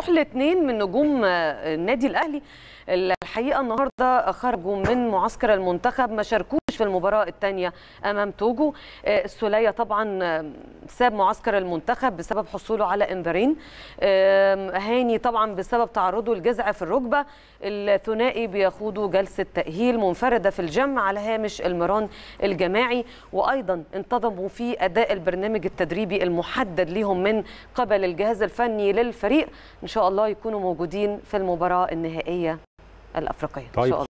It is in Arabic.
نروح لاثنين من نجوم آه، النادي الاهلي الحقيقه النهارده خرجوا من معسكر المنتخب ما شاركوش في المباراة الثانية أمام توجو آه، السولية طبعا آه، ساب معسكر المنتخب بسبب حصوله على انذارين آه، هاني طبعا بسبب تعرضه لجزع في الركبة الثنائي بيخوضوا جلسة تأهيل منفردة في الجمع على هامش المران الجماعي وأيضا انتظموا في أداء البرنامج التدريبي المحدد لهم من قبل الجهاز الفني للفريق إن شاء الله يكونوا موجودين في المباراة النهائية الأفريقية طيب. إن شاء طيب. الله